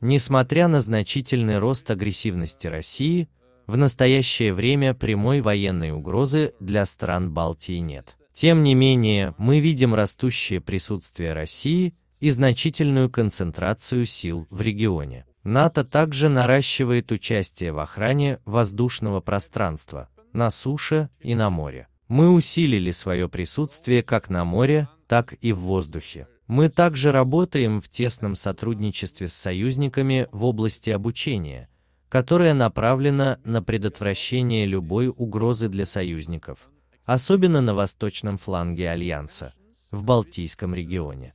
Несмотря на значительный рост агрессивности России, в настоящее время прямой военной угрозы для стран Балтии нет. Тем не менее, мы видим растущее присутствие России и значительную концентрацию сил в регионе. НАТО также наращивает участие в охране воздушного пространства, на суше и на море. Мы усилили свое присутствие как на море, так и в воздухе. Мы также работаем в тесном сотрудничестве с союзниками в области обучения, которое направлено на предотвращение любой угрозы для союзников, особенно на восточном фланге Альянса, в Балтийском регионе.